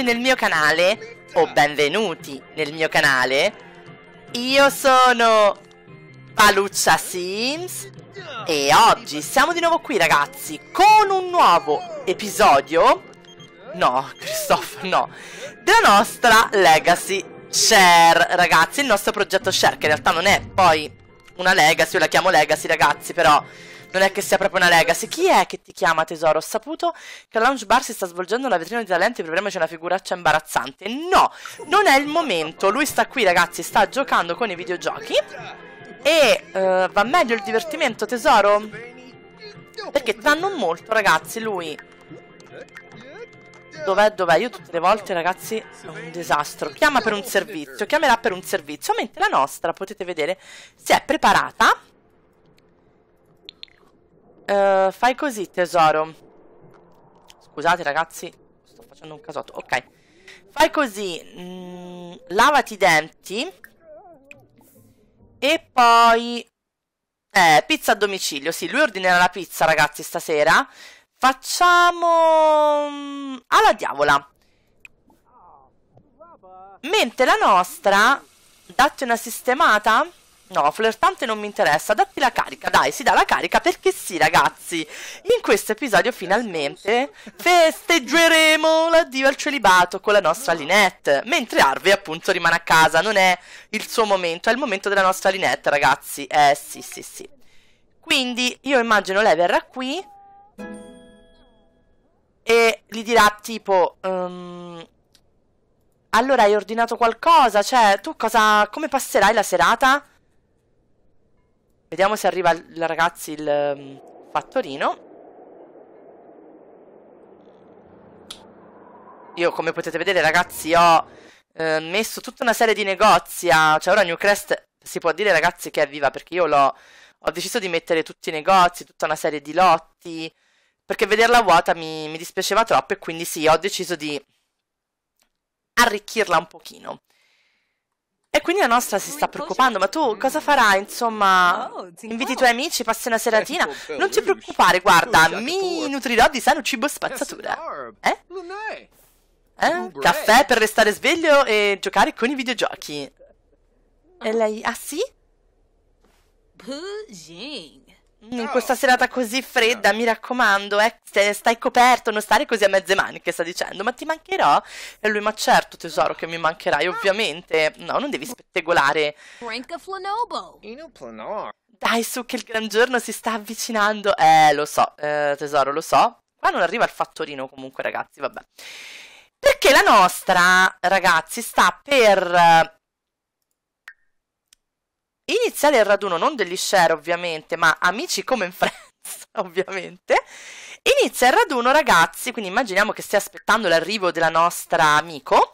bentornati nel mio canale, o benvenuti nel mio canale. Io sono Paluccia Sims e oggi siamo di nuovo qui ragazzi con un nuovo episodio, no Christoph no, della nostra Legacy Share ragazzi, il nostro progetto Share che in realtà non è poi una Legacy, io la chiamo Legacy ragazzi però non è che sia proprio una legacy. Chi è che ti chiama tesoro? Ho saputo che la lounge bar si sta svolgendo la vetrina di talenti, proviamoci una figuraccia imbarazzante. No, non è il momento. Lui sta qui, ragazzi, sta giocando con i videogiochi. E uh, va meglio il divertimento, tesoro? Perché danno molto, ragazzi, lui. Dov'è, dov'è? Io tutte le volte, ragazzi, è un disastro. Chiama per un servizio, chiamerà per un servizio, mentre la nostra, potete vedere, si è preparata Uh, fai così, tesoro. Scusate, ragazzi. Sto facendo un casotto. Ok. Fai così. Mm, lavati i denti. E poi... Eh, pizza a domicilio. Sì, lui ordinerà la pizza, ragazzi, stasera. Facciamo... Mm, alla diavola. Mentre la nostra... Datti una sistemata... No, flirtante non mi interessa, datti la carica, dai, si dà la carica perché sì, ragazzi. In questo episodio finalmente festeggeremo l'addio al celibato con la nostra Linette, mentre Harvey appunto rimane a casa, non è il suo momento, è il momento della nostra Linette, ragazzi. Eh, sì, sì, sì. Quindi io immagino lei verrà qui e gli dirà tipo... Um, allora hai ordinato qualcosa? Cioè, tu cosa... come passerai la serata? Vediamo se arriva, ragazzi, il ehm, fattorino. Io, come potete vedere, ragazzi, ho eh, messo tutta una serie di negozi. A... Cioè, ora Newcrest si può dire, ragazzi, che è viva, perché io l'ho... Ho deciso di mettere tutti i negozi, tutta una serie di lotti, perché vederla vuota mi, mi dispiaceva troppo e quindi sì, ho deciso di arricchirla un pochino. E quindi la nostra si sta preoccupando, ma tu cosa farai? Insomma, oh, inviti i tuoi amici, passi una seratina. Non ti preoccupare, guarda, mi eh. nutrirò di sano cibo spazzatura. Eh? Eh? Caffè per restare sveglio e giocare con i videogiochi. E lei, ah sì? Beijing in questa serata così fredda, mi raccomando, eh, stai coperto, non stare così a mezze maniche, sta dicendo, ma ti mancherò? E lui, ma certo tesoro che mi mancherai, ah. ovviamente. No, non devi spettegolare. Dai su che il gran giorno si sta avvicinando. Eh, lo so, eh, tesoro, lo so. Qua non arriva il fattorino comunque, ragazzi, vabbè. Perché la nostra, ragazzi, sta per iniziale il raduno non degli share ovviamente, ma amici come in Friends ovviamente. Inizia il raduno ragazzi, quindi immaginiamo che stia aspettando l'arrivo della nostra amico.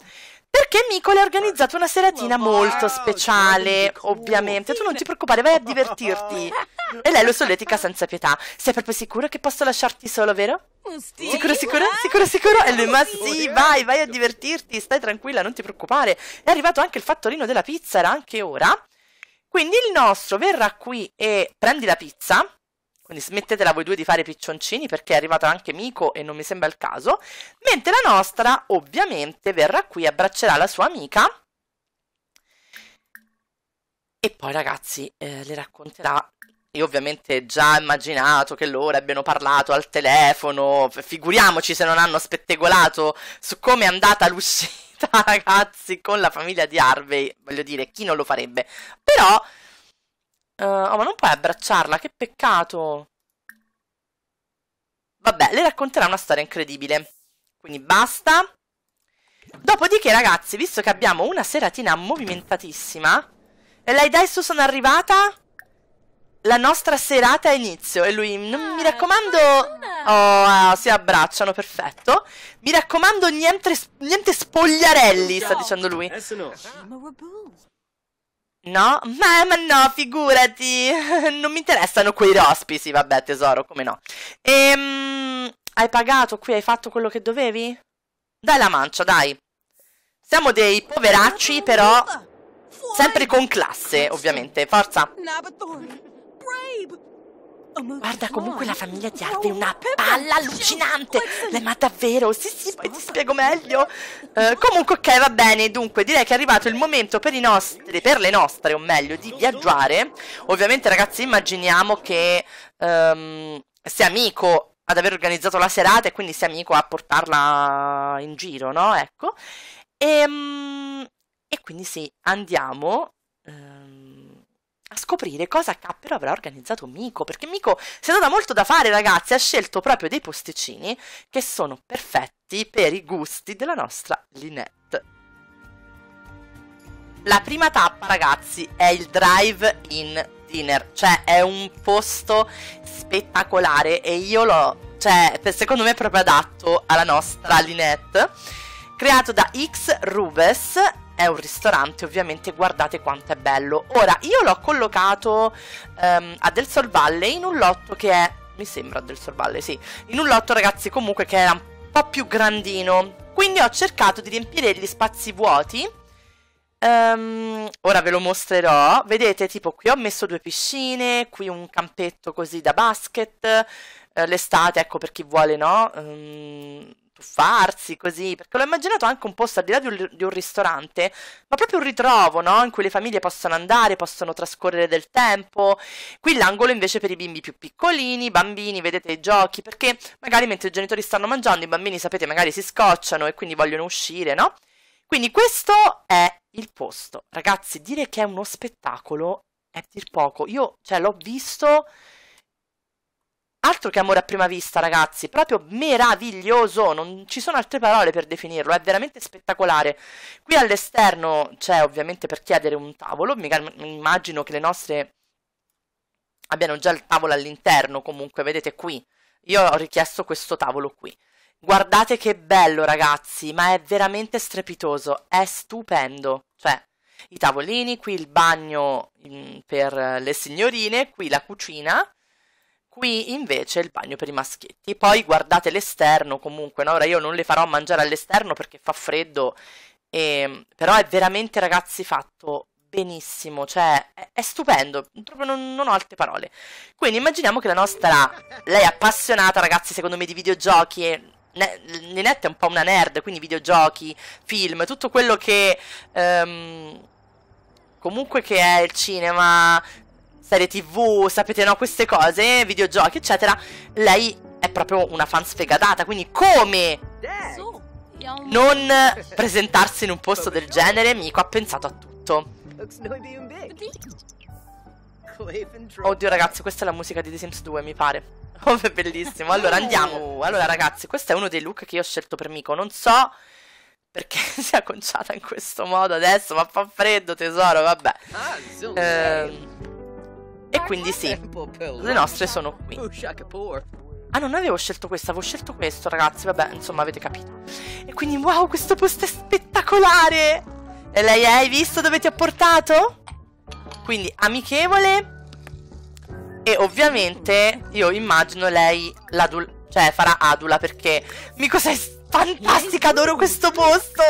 Perché Mico le ha organizzato una seratina molto speciale, ovviamente. Tu non ti preoccupare, vai a divertirti. E lei lo solletica senza pietà. Sei proprio sicuro che posso lasciarti solo, vero? Sicuro, sicuro, sicuro, sicuro. E lui, ma sì, vai, vai a divertirti, stai tranquilla, non ti preoccupare. È arrivato anche il fattorino della pizza, era anche ora. Quindi il nostro verrà qui e prendi la pizza, quindi smettetela voi due di fare piccioncini perché è arrivato anche Mico e non mi sembra il caso, mentre la nostra ovviamente verrà qui e abbraccerà la sua amica e poi ragazzi eh, le racconterà io ovviamente già immaginato che loro abbiano parlato al telefono, figuriamoci se non hanno spettegolato su come è andata l'uscita diretta, ragazzi, con la famiglia di Harvey. Voglio dire, chi non lo farebbe? Però... Uh, oh, ma non puoi abbracciarla, che peccato. Vabbè, le racconterà una storia incredibile. Quindi basta. Dopodiché, ragazzi, visto che abbiamo una seratina movimentatissima... E lei dai su sono arrivata? la nostra serata ha inizio e lui mi ah, raccomando oh, ah, si abbracciano perfetto mi raccomando niente, niente spogliarelli sta dicendo lui eh, no ma, ma no figurati non mi interessano quei rospi, rospisi vabbè tesoro come no ehm, hai pagato qui hai fatto quello che dovevi dai la mancia dai siamo dei poveracci però sempre con classe ovviamente forza Guarda, comunque la famiglia di Arve è una palla allucinante. Ma davvero? Sì, sì, poi ti spiego meglio. Uh, comunque, ok, va bene. Dunque, direi che è arrivato il momento per, i nostri, per le nostre, o meglio, di viaggiare. Ovviamente, ragazzi, immaginiamo che um, sia amico ad aver organizzato la serata e quindi sia amico a portarla in giro, no? Ecco. E, um, e quindi sì, andiamo scoprire cosa Cappero avrà organizzato Miko, perché Miko si è data molto da fare, ragazzi, ha scelto proprio dei posticini che sono perfetti per i gusti della nostra Linette. La prima tappa, ragazzi, è il drive in dinner, cioè è un posto spettacolare e io l'ho, cioè, secondo me è proprio adatto alla nostra Linette, creato da X Rubes è un ristorante, ovviamente guardate quanto è bello. Ora, io l'ho collocato um, a Del Sol Valle in un lotto che è, mi sembra Del Sol Valle, sì, in un lotto ragazzi comunque che era un po' più grandino. Quindi ho cercato di riempire gli spazi vuoti. Um, ora ve lo mostrerò. Vedete, tipo qui ho messo due piscine, qui un campetto così da basket. Uh, l'estate, ecco per chi vuole, no? Um, tuffarsi così, perché l'ho immaginato anche un posto al di là di un, di un, ristorante, ma proprio un ritrovo, no? In cui le famiglie possono andare, possono trascorrere del tempo. Qui l'angolo invece per i bimbi più piccolini, bambini, vedete i giochi, perché magari mentre i genitori stanno mangiando, i bambini, sapete, magari si scocciano e quindi vogliono uscire, no? Quindi questo è il posto. Ragazzi, dire che è uno spettacolo è dir poco. Io, cioè, l'ho visto Altro che amore a prima vista, ragazzi, proprio meraviglioso, non ci sono altre parole per definirlo, è veramente spettacolare. Qui all'esterno c'è ovviamente per chiedere un tavolo, mi immagino che le nostre abbiano già il tavolo all'interno, comunque vedete qui, io ho richiesto questo tavolo qui. Guardate che bello ragazzi, ma è veramente strepitoso, è stupendo, cioè i tavolini, qui il bagno mh, mm, per le signorine, qui la cucina, Qui invece il bagno per i maschietti. Poi guardate l'esterno comunque, no? Ora io non le farò mangiare all'esterno perché fa freddo, e... Ehm, però è veramente ragazzi fatto benissimo, cioè è, è stupendo, proprio non, non, ho altre parole. Quindi immaginiamo che la nostra, lei è appassionata ragazzi secondo me di videogiochi, e... Ninette è un po' una nerd, quindi videogiochi, film, tutto quello che... Um, comunque che è il cinema, serie tv, sapete no, queste cose, videogiochi, eccetera, lei è proprio una fan sfegatata, quindi come non presentarsi in un posto del genere, Miko ha pensato a tutto. Oddio ragazzi, questa è la musica di The Sims 2, mi pare. Oh, è bellissimo. Allora andiamo. Allora ragazzi, questo è uno dei look che io ho scelto per Miko. Non so perché sia conciata in questo modo adesso, ma fa freddo tesoro, vabbè. Ah, ehm... Quindi sì, le nostre sono qui. Ah, non avevo scelto questa, avevo scelto questo, ragazzi. Vabbè, insomma, avete capito. E quindi, wow, questo posto è spettacolare! E lei, hai visto dove ti ha portato? Quindi, amichevole. E ovviamente, io immagino lei l'adul... Cioè, farà adula, perché... Mico, sei fantastica, adoro questo posto!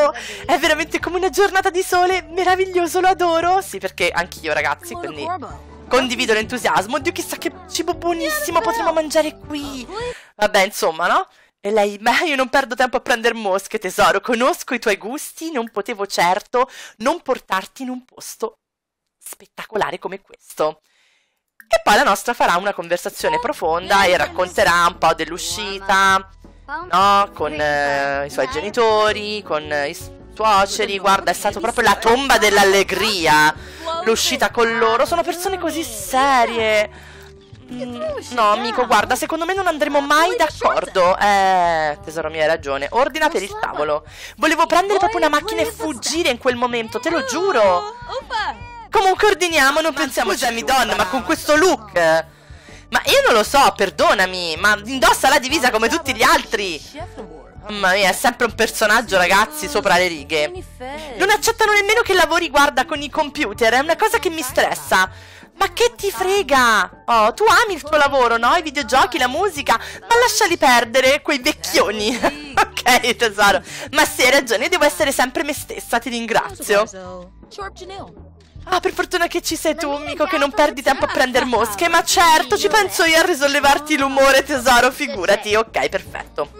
È veramente come una giornata di sole, meraviglioso, lo adoro! Sì, perché anch'io, ragazzi, quindi... Condivido l'entusiasmo. Dio, chissà che cibo buonissimo potremmo mangiare qui. Vabbè, insomma, no? E lei, beh, io non perdo tempo a prendere mosche, tesoro. Conosco i tuoi gusti, non potevo certo non portarti in un posto spettacolare come questo. E poi la nostra farà una conversazione profonda e racconterà un po' dell'uscita, no? Con eh, i suoi genitori, con eh, i tuoi guarda, è stata proprio la tomba dell'allegria. L'uscita con loro, sono persone così serie. Mm, no, amico, guarda, secondo me non andremo mai d'accordo. Eh, tesoro mio, hai ragione. Ordina per il tavolo. Volevo prendere proprio una macchina e fuggire in quel momento, te lo giuro. Comunque ordiniamo, non pensiamo Jamie Don, ma con questo look. Ma io non lo so, perdonami, ma indossa la divisa come tutti gli altri. Mamma mia, è sempre un personaggio, ragazzi, sopra le righe. Non accettano nemmeno che lavori guarda con i computer, è una cosa che mi stressa. Ma che ti frega? Oh, tu ami il tuo lavoro, no? I videogiochi, la musica. Ma lasciali perdere quei vecchioni. ok, tesoro. Ma sì, hai ragione, devo essere sempre me stessa, ti ringrazio. Ah, per fortuna che ci sei tu, amico, che non perdi tempo a prendere mosche. Ma certo, ci penso io a risollevarti l'umore, tesoro, figurati. Ok, perfetto.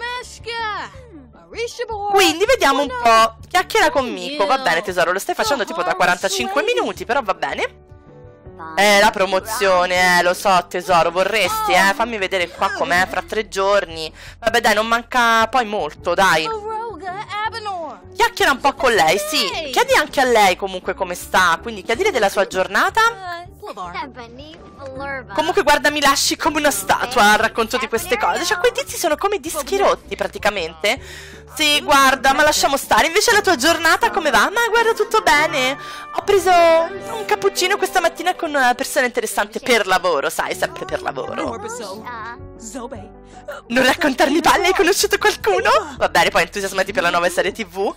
Quindi vediamo un po'. Chiacchiera con Miko, Va bene, tesoro, lo stai facendo tipo da 45 minuti, però va bene. Eh, la promozione, eh, lo so, tesoro, vorresti, eh? Oh. Fammi vedere qua com'è fra tre giorni. Vabbè, dai, non manca poi molto, dai. Chiacchiera un po' con lei, sì. Chiedi anche a lei comunque come sta, quindi chiedile della sua giornata. Comunque guarda, mi lasci come una statua al racconto di queste cose. Cioè, quei tizi sono come dischi rotti praticamente. Sì, guarda, ma lasciamo stare. Invece la tua giornata come va? Ma guarda, tutto bene. Ho preso un cappuccino questa mattina con una persona interessante per lavoro, sai, sempre per lavoro. Non raccontarmi palle, hai conosciuto qualcuno? Va bene, poi entusiasmati per la nuova serie TV.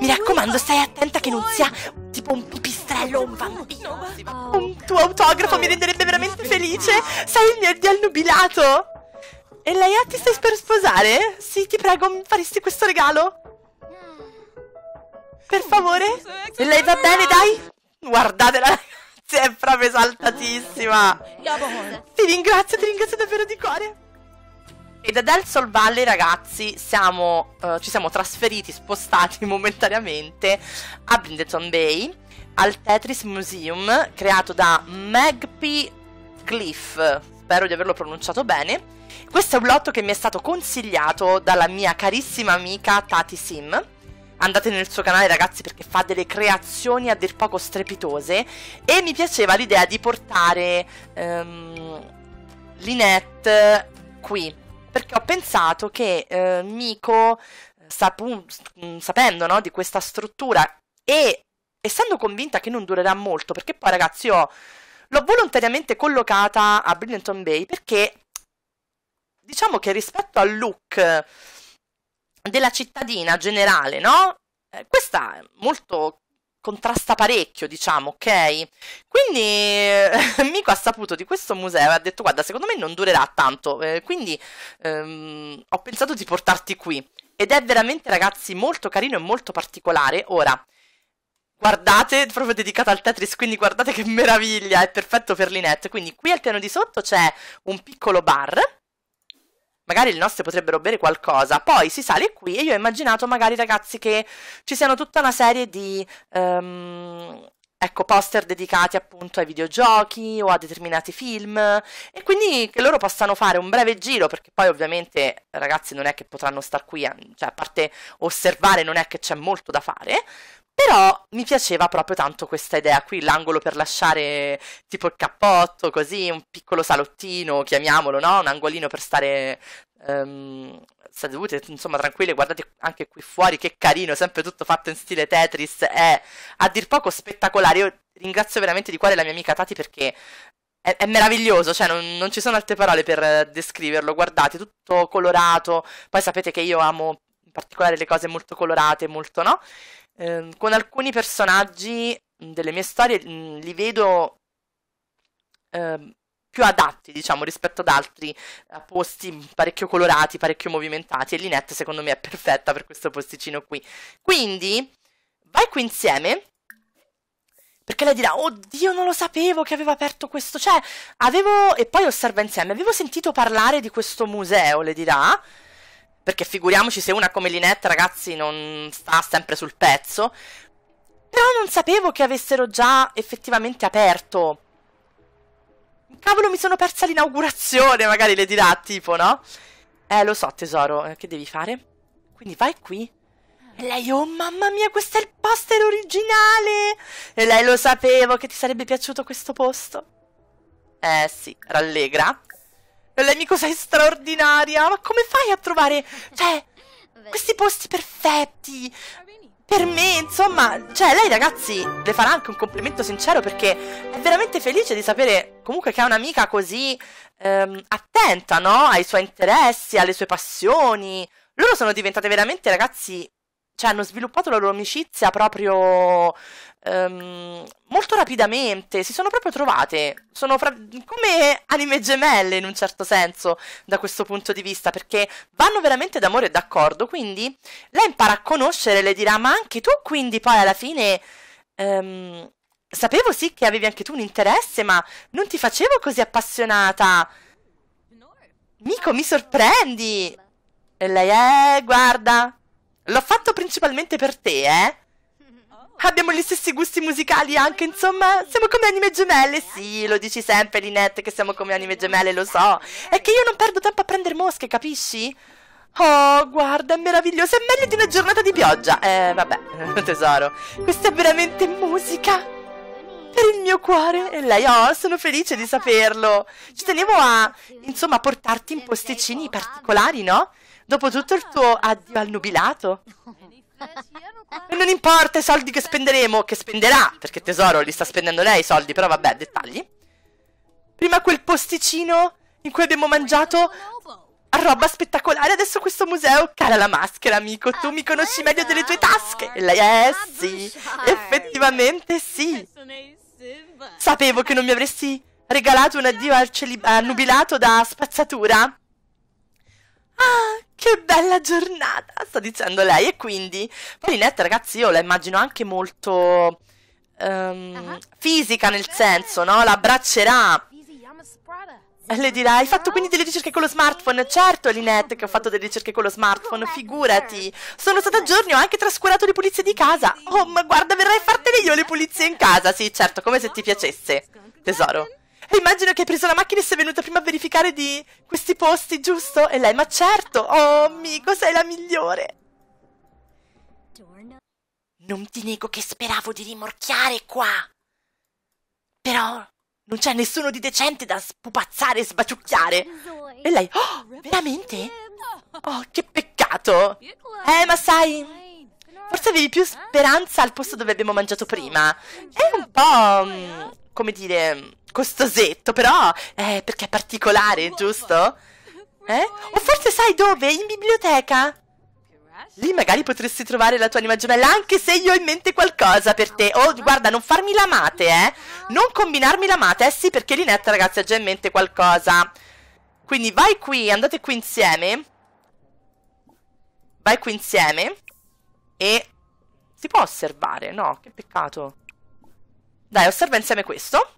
Mi raccomando, stai attenta che non sia tipo un pipistrello o un vampiro. Un tuo autografo mi renderebbe veramente felice. Sei il mio dio nubilato. E lei ah, ti stai per sposare? Sì, ti prego, mi faresti questo regalo? Per favore? E lei va bene, dai? Guardatela, ragazzi, è proprio esaltatissima. Ti ringrazio, ti ringrazio davvero di cuore. E da Del Sol Valley, ragazzi, siamo, uh, ci siamo trasferiti, spostati momentaneamente a Brindleton Bay, al Tetris Museum, creato da Magpie Cliff, spero di averlo pronunciato bene, questo è un lotto che mi è stato consigliato dalla mia carissima amica Tati Sim. Andate nel suo canale ragazzi perché fa delle creazioni a dir poco strepitose e mi piaceva l'idea di portare ehm, Linette qui perché ho pensato che eh, Miko eh, sapu- mm, sapendo no, di questa struttura e essendo convinta che non durerà molto perché poi ragazzi io l'ho volontariamente collocata a Brillianton Bay perché diciamo che rispetto al look eh, della cittadina generale, no? Eh, questa è molto contrasta parecchio, diciamo, ok? Quindi eh, Mico ha saputo di questo museo e ha detto guarda, secondo me non durerà tanto, eh, quindi ehm, ho pensato di portarti qui. Ed è veramente, ragazzi, molto carino e molto particolare. Ora, guardate, proprio dedicata al Tetris, quindi guardate che meraviglia, è perfetto per Linette. Quindi qui al piano di sotto c'è un piccolo bar magari le nostre potrebbero bere qualcosa, poi si sale qui e io ho immaginato magari ragazzi che ci siano tutta una serie di... Um, ecco, poster dedicati appunto ai videogiochi o a determinati film e quindi che loro possano fare un breve giro perché poi ovviamente ragazzi non è che potranno star qui, cioè a parte osservare non è che c'è molto da fare, però mi piaceva proprio tanto questa idea qui, l'angolo per lasciare tipo il cappotto, così, un piccolo salottino, chiamiamolo, no? Un angolino per stare um, sedute, insomma, tranquille. Guardate anche qui fuori, che carino, sempre tutto fatto in stile Tetris. È a dir poco spettacolare. Io ringrazio veramente di cuore la mia amica Tati perché è, è meraviglioso, cioè non, non ci sono altre parole per descriverlo. Guardate, tutto colorato. Poi sapete che io amo particolare le cose molto colorate, molto no. Eh, con alcuni personaggi delle mie storie mh, li vedo eh, più adatti, diciamo, rispetto ad altri a posti parecchio colorati, parecchio movimentati. E Linette, secondo me, è perfetta per questo posticino qui. Quindi, vai qui insieme. Perché lei dirà, oddio, non lo sapevo che aveva aperto questo. Cioè, avevo. E poi osserva insieme, avevo sentito parlare di questo museo, le dirà. Perché figuriamoci se una come Linette, ragazzi, non sta sempre sul pezzo. Però non sapevo che avessero già effettivamente aperto. Cavolo, mi sono persa l'inaugurazione, magari le dirà, tipo, no? Eh, lo so, tesoro, eh, che devi fare? Quindi vai qui. E lei, oh mamma mia, questo è il poster originale! E lei, lo sapevo che ti sarebbe piaciuto questo posto. Eh sì, rallegra. E lei mi cosa straordinaria. Ma come fai a trovare, cioè, questi posti perfetti? Per me, insomma, cioè, lei ragazzi le farà anche un complimento sincero perché è veramente felice di sapere comunque che ha un'amica così ehm, attenta, no? Ai suoi interessi, alle sue passioni. Loro sono diventate veramente, ragazzi, cioè hanno sviluppato la loro amicizia proprio ehm, molto rapidamente, si sono proprio trovate, sono fra- come anime gemelle in un certo senso da questo punto di vista, perché vanno veramente d'amore e d'accordo, quindi lei impara a conoscere, le dirà ma anche tu, quindi poi alla fine... Ehm, sapevo sì che avevi anche tu un interesse, ma non ti facevo così appassionata. Mico, mi sorprendi. E lei, eh, guarda, L'ho fatto principalmente per te, eh? Oh. Abbiamo gli stessi gusti musicali anche, insomma, siamo come anime gemelle, sì, lo dici sempre Linette che siamo come anime gemelle, lo so. È che io non perdo tempo a prendere mosche, capisci? Oh, guarda, è meraviglioso, è meglio di una giornata di pioggia. Eh, vabbè, tesoro, questa è veramente musica. Per il mio cuore, e lei, oh, sono felice di saperlo. Ci tenevo a, insomma, portarti in posticini particolari, no? Dopo tutto il tuo addio al nubilato? non importa i soldi che spenderemo, che spenderà, perché tesoro li sta spendendo lei i soldi, però vabbè, dettagli. Prima quel posticino in cui abbiamo mangiato a roba spettacolare, adesso questo museo. Cara la maschera, amico, tu mi conosci meglio delle tue tasche. lei, eh sì, effettivamente sì. Sapevo che non mi avresti regalato un addio al, al nubilato da spazzatura. Ah, che bella giornata, sta dicendo lei. E quindi Paulinette, ragazzi, io la immagino anche molto um, uh-huh. fisica nel senso, no? La abbraccerà. Le dirà, hai fatto quindi delle ricerche con lo smartphone? Certo, Linette, che ho fatto delle ricerche con lo smartphone, figurati. Sono stata a giorni, ho anche trascurato le pulizie di casa. Oh, ma guarda, verrai a fartene io le pulizie in casa. Sì, certo, come se ti piacesse. Tesoro. E immagino che hai preso la macchina e sei venuta prima a verificare di questi posti, giusto? E lei, ma certo! Oh, amico, sei la migliore! Non ti nego che speravo di rimorchiare qua! Però non c'è nessuno di decente da spupazzare e sbaciucchiare! E lei, oh, veramente? Oh, che peccato! Eh, ma sai... Forse avevi più speranza al posto dove abbiamo mangiato prima. È un po'... Mm, come dire costosetto, però eh, perché è particolare, giusto? Eh? O forse sai dove? In biblioteca. Lì magari potresti trovare la tua anima gemella anche se io ho in mente qualcosa per te. Oh, ah. guarda, non farmi la mate, eh. Ah. Non combinarmi la mate, eh sì, perché Linetta, ragazzi, ha già in mente qualcosa. Quindi vai qui, andate qui insieme. Vai qui insieme. E si può osservare, no? Che peccato. Dai, osserva insieme questo.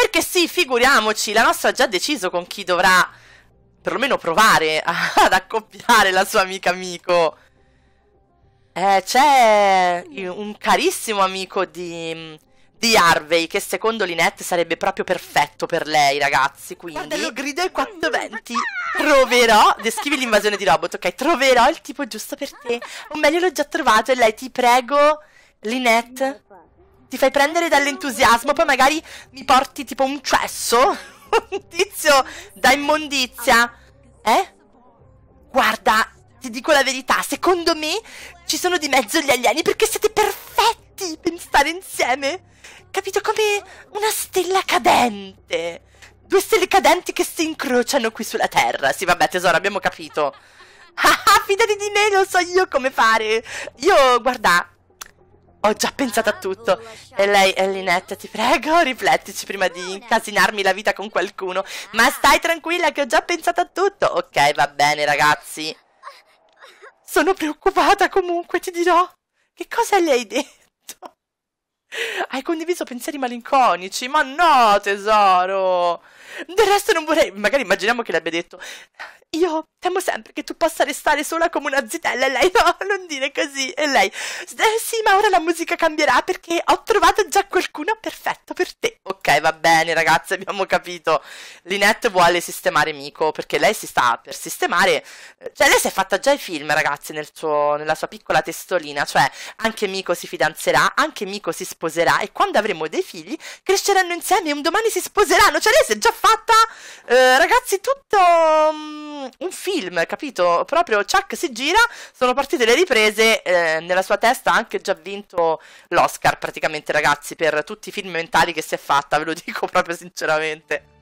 Perché sì, figuriamoci, la nostra ha già deciso con chi dovrà perlomeno provare ad accoppiare la sua amica amico. Eh, c'è un carissimo amico di, di Harvey che secondo Linette sarebbe proprio perfetto per lei, ragazzi. Quindi Guarda, lo grido ai 420. Troverò. Descrivi l'invasione di robot, ok? Troverò il tipo giusto per te. O meglio, l'ho già trovato e lei ti prego. Linette, ti fai prendere dall'entusiasmo, poi magari mi porti tipo un cesso. un tizio da immondizia. Eh? Guarda, ti dico la verità, secondo me ci sono di mezzo gli alieni perché siete perfetti per stare insieme. Capito? Come una stella cadente. Due stelle cadenti che si incrociano qui sulla Terra. Sì, vabbè, tesoro, abbiamo capito. Ah, ah, fidati di me, non so io come fare. Io, guarda, ho già pensato a tutto. E lei, Ellinette, ti prego, riflettici prima di incasinarmi la vita con qualcuno. Ma stai tranquilla che ho già pensato a tutto. Ok, va bene, ragazzi. Sono preoccupata comunque, ti dirò. Che cosa le hai detto? Hai condiviso pensieri malinconici? Ma no, tesoro. Del resto non vorrei... Magari immaginiamo che l'abbia detto io temo sempre che tu possa restare sola come una zitella e lei no, non dire così e lei eh, sì ma ora la musica cambierà perché ho trovato già qualcuno perfetto per te ok va bene ragazzi abbiamo capito Linette vuole sistemare Miko perché lei si sta per sistemare eh, cioè lei si è fatta già i film ragazzi nel suo, nella sua piccola testolina cioè anche Miko si fidanzerà anche Miko si sposerà e quando avremo dei figli cresceranno insieme e un domani si sposeranno cioè lei si è già fatta eh, ragazzi tutto mm, un, film, capito? Proprio Chuck si gira, sono partite le riprese, eh, nella sua testa ha anche già vinto l'Oscar praticamente ragazzi per tutti i film mentali che si è fatta, ve lo dico proprio sinceramente.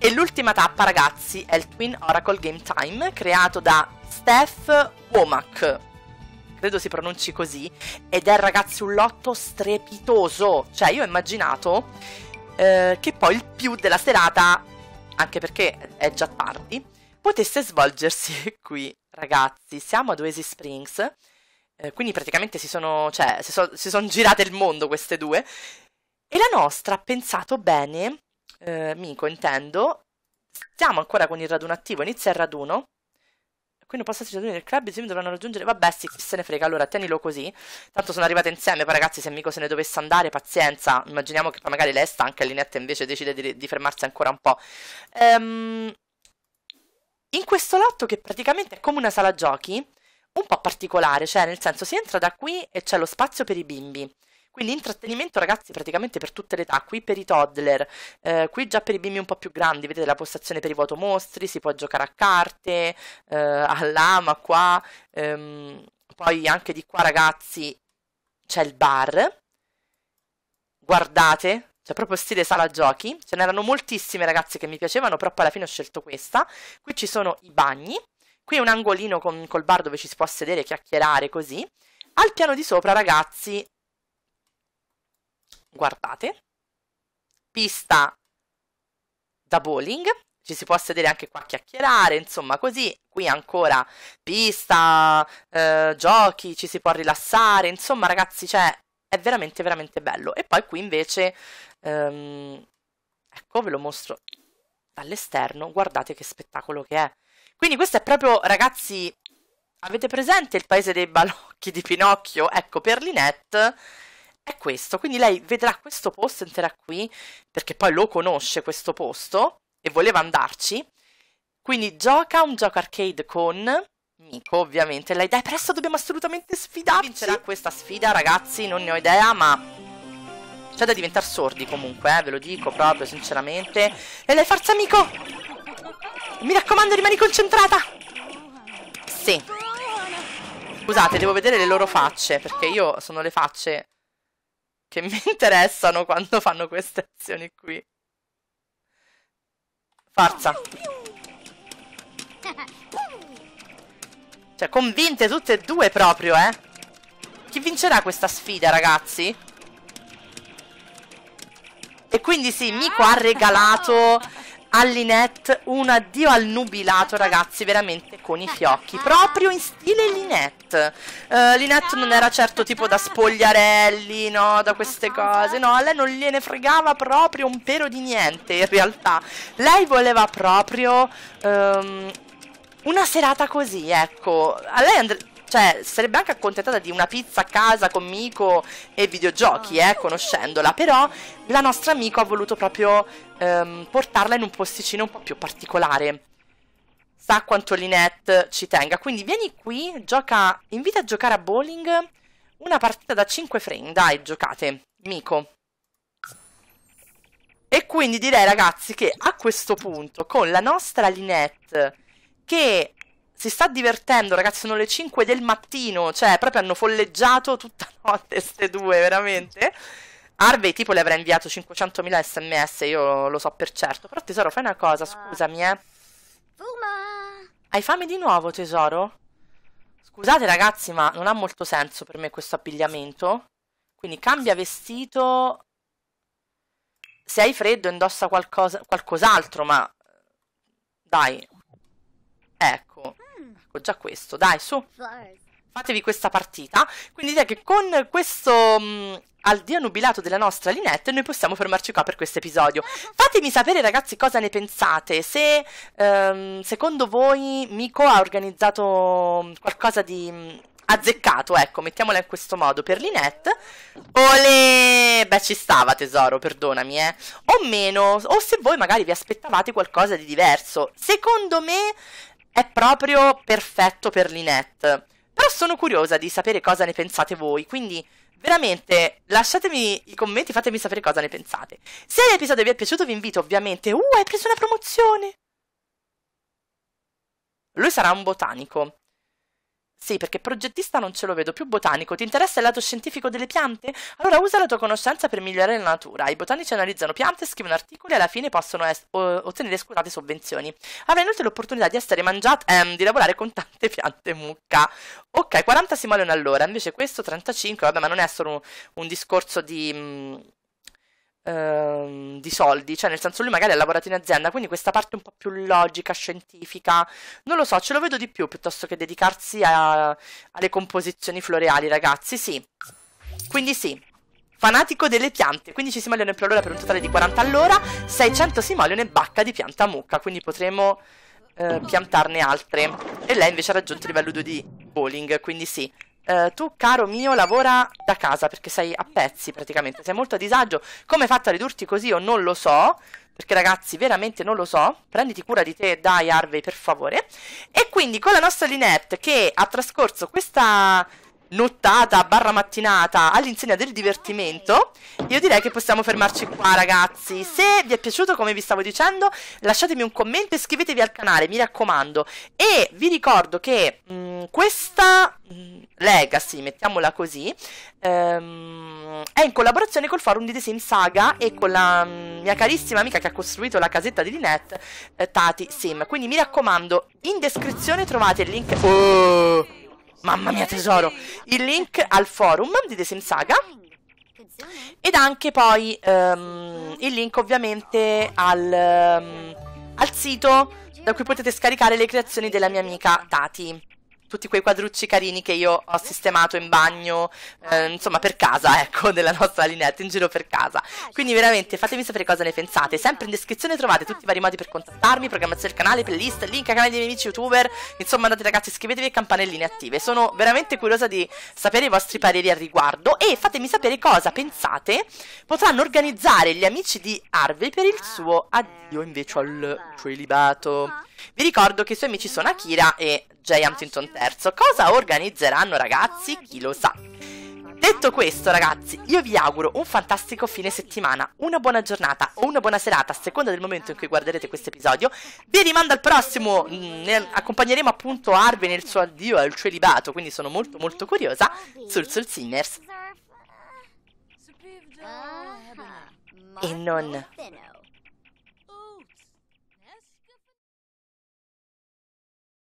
E l'ultima tappa ragazzi è il Twin Oracle Game Time creato da Steph Womack, credo si pronunci così, ed è ragazzi un lotto strepitoso, cioè io ho immaginato eh, che poi il più della serata anche perché è già tardi, potesse svolgersi qui. Ragazzi, siamo a Oasis Springs, eh, quindi praticamente si sono, cioè, si, so, si sono girate il mondo queste due. E la nostra ha pensato bene, eh, Mico intendo, stiamo ancora con il raduno attivo, inizia il raduno, quindi posso essere giocatori del club, se mi dovranno raggiungere, vabbè sì, chi se ne frega, allora tienilo così, tanto sono arrivate insieme, poi ragazzi se amico se ne dovesse andare, pazienza, immaginiamo che magari lei è stanca e Linetta invece decide di, di, fermarsi ancora un po'. Ehm, in questo lotto che praticamente è come una sala giochi, un po' particolare, cioè nel senso si entra da qui e c'è lo spazio per i bimbi, quindi intrattenimento ragazzi praticamente per tutte le età, qui per i toddler, eh, qui già per i bimbi un po' più grandi, vedete la postazione per i vuoto mostri, si può giocare a carte, eh, a lama qua, ehm, poi anche di qua ragazzi c'è il bar, guardate, c'è proprio stile sala giochi, ce n'erano moltissime ragazze che mi piacevano, però poi alla fine ho scelto questa. Qui ci sono i bagni, qui è un angolino con, col bar dove ci si può sedere, chiacchierare così. Al piano di sopra, ragazzi, guardate, pista da bowling, ci si può sedere anche qua a chiacchierare, insomma così, qui ancora pista, eh, giochi, ci si può rilassare, insomma ragazzi, cioè è veramente veramente bello. E poi qui invece, ehm, ecco ve lo mostro dall'esterno, guardate che spettacolo che è. Quindi questo è proprio, ragazzi, avete presente il paese dei balocchi di Pinocchio? Ecco, per Linette è questo. Quindi lei vedrà questo posto, entrerà qui, perché poi lo conosce questo posto e voleva andarci. Quindi gioca un gioco arcade con Miko, ovviamente. Lei, dai, presto dobbiamo assolutamente sfidarci. Vincerà questa sfida, ragazzi, non ne ho idea, ma... C'è da diventare sordi comunque, eh, ve lo dico proprio, sinceramente. E lei, forza, Miko! Mi raccomando, rimani concentrata! Sì. Scusate, devo vedere le loro facce, perché io sono le facce che mi interessano quando fanno queste azioni qui. Forza. Cioè, convinte tutte e due proprio, eh. Chi vincerà questa sfida, ragazzi? E quindi sì, Mico ha regalato all'Inette un addio al nubilato ragazzi veramente con i eh, fiocchi eh. proprio in stile Linette uh, Linette non era certo tipo da spogliarelli no da queste cose no a lei non gliene fregava proprio un pelo di niente in realtà lei voleva proprio um, una serata così ecco a lei and cioè, sarebbe anche accontentata di una pizza a casa con Miko e videogiochi, ah. eh, conoscendola. Però la nostra amico ha voluto proprio ehm, portarla in un posticino un po' più particolare. Sa quanto Linette ci tenga. Quindi vieni qui, gioca, invita a giocare a bowling una partita da 5 frame. Dai, giocate, Miko. E quindi direi ragazzi che a questo punto con la nostra Linette che si sta divertendo, ragazzi, sono le 5 del mattino, cioè proprio hanno folleggiato tutta notte queste due, veramente. Harvey tipo le avrà inviato 500.000 sms, io lo so per certo. Però tesoro, fai una cosa, scusami, eh. Fuma! Hai fame di nuovo, tesoro? Scusate ragazzi, ma non ha molto senso per me questo abbigliamento. Quindi cambia vestito. Se hai freddo indossa qualcosa, qualcos'altro, ma... Dai. Ecco. Ecco già questo, dai su. Fatevi questa partita. Quindi direi che con questo mh, mm, al dia nubilato della nostra Linette noi possiamo fermarci qua per questo episodio. Fatemi sapere ragazzi cosa ne pensate, se ehm, secondo voi Miko ha organizzato mm, qualcosa di mh, mm, azzeccato, ecco, mettiamola in questo modo, per Linette. Ole! Beh, ci stava tesoro, perdonami, eh. O meno, o se voi magari vi aspettavate qualcosa di diverso. Secondo me è proprio perfetto per Linette. Però sono curiosa di sapere cosa ne pensate voi, quindi veramente lasciatemi i commenti, fatemi sapere cosa ne pensate. Se l'episodio vi è piaciuto vi invito ovviamente... Uh, hai preso una promozione! Lui sarà un botanico. Sì, perché progettista non ce lo vedo più botanico. Ti interessa il lato scientifico delle piante? Allora usa la tua conoscenza per migliorare la natura. I botanici analizzano piante, scrivono articoli e alla fine possono ottenere scusate sovvenzioni. Avrai inoltre l'opportunità di essere mangiato, ehm, di lavorare con tante piante mucca. Ok, 40 simoleon all'ora, invece questo 35, vabbè, ma non è solo un, un discorso di. Mh, mhmm, ehm, di soldi, cioè nel senso lui magari ha lavorato in azienda, quindi questa parte un po' più logica, scientifica, non lo so, ce lo vedo di più piuttosto che dedicarsi a, alle composizioni floreali, ragazzi, sì. Quindi sì, fanatico delle piante, 15 simoleone per ora per un totale di 40 all'ora, 600 simoleone bacca di pianta mucca, quindi potremo eh, piantarne altre. E lei invece ha raggiunto il livello 2 di bowling, quindi sì eh, tu caro mio lavora da casa perché sei a pezzi praticamente, sei molto a disagio, come hai fatto a ridurti così io non lo so, perché ragazzi veramente non lo so, prenditi cura di te dai Harvey per favore, e quindi con la nostra Linette che ha trascorso questa nottata barra mattinata all'insegna del divertimento io direi che possiamo fermarci qua ragazzi se vi è piaciuto come vi stavo dicendo lasciatemi un commento e iscrivetevi al canale mi raccomando e vi ricordo che mh, mm, questa mh, mm, legacy mettiamola così ehm, è in collaborazione col forum di The Sims Saga e con la mh, mm, mia carissima amica che ha costruito la casetta di Linette eh, Tati Sim quindi mi raccomando in descrizione trovate il link oh! Mamma mia tesoro! Il link al forum di The Sims Saga ed anche poi um, il link ovviamente al, um, al sito da cui potete scaricare le creazioni della mia amica Tati tutti quei quadrucci carini che io ho sistemato in bagno, eh, insomma per casa, ecco, della nostra linetta, in giro per casa. Quindi veramente fatemi sapere cosa ne pensate. Sempre in descrizione trovate tutti i vari modi per contattarmi, programmazione del canale, playlist, link al canale dei miei amici youtuber. Insomma andate ragazzi, iscrivetevi e campanelline attive. Sono veramente curiosa di sapere i vostri pareri al riguardo e fatemi sapere cosa pensate potranno organizzare gli amici di Harvey per il suo addio invece al celibato. Vi ricordo che i suoi amici sono Akira e Jay Huntington III. Cosa organizzeranno ragazzi? Chi lo sa. Detto questo, ragazzi, io vi auguro un fantastico fine settimana, una buona giornata o una buona serata, a seconda del momento in cui guarderete questo episodio. Vi rimando al prossimo, mm, ne accompagneremo appunto Harvey nel suo addio al celibato, quindi sono molto molto curiosa sul Soul Singers. Ah, e non...